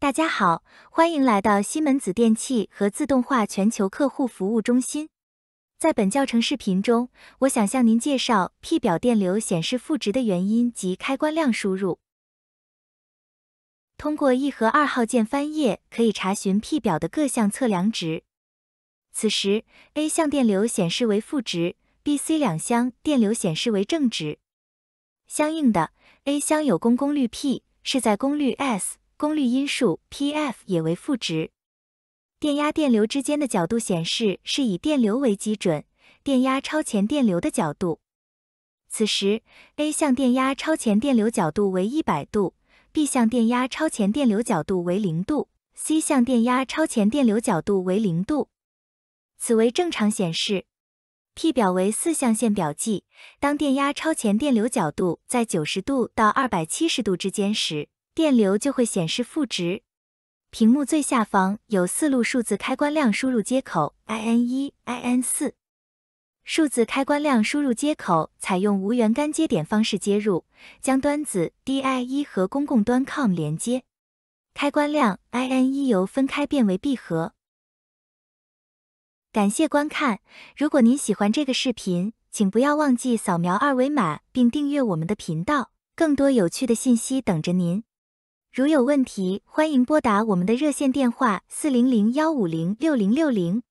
大家好，欢迎来到西门子电器和自动化全球客户服务中心。在本教程视频中，我想向您介绍 P 表电流显示负值的原因及开关量输入。通过一和二号键翻页，可以查询 P 表的各项测量值。此时，A 相电流显示为负值，BC 两相电流显示为正值。相应的，A 相有功功率 P 是在功率 S。功率因数 PF 也为负值，电压电流之间的角度显示是以电流为基准，电压超前电流的角度。此时，A 项电压超前电流角度为100度，B 项电压超前电流角度为0度，C 项电压超前电流角度为0度，此为正常显示。P 表为四象限表记，当电压超前电流角度在90度到270度之间时。电流就会显示负值。屏幕最下方有四路数字开关量输入接口，IN1、IN4。数字开关量输入接口采用无源干接点方式接入，将端子 DI1 和公共端 COM 连接，开关量 IN1 由分开变为闭合。感谢观看，如果您喜欢这个视频，请不要忘记扫描二维码并订阅我们的频道，更多有趣的信息等着您。如有问题，欢迎拨打我们的热线电话四零零幺五零六零六零。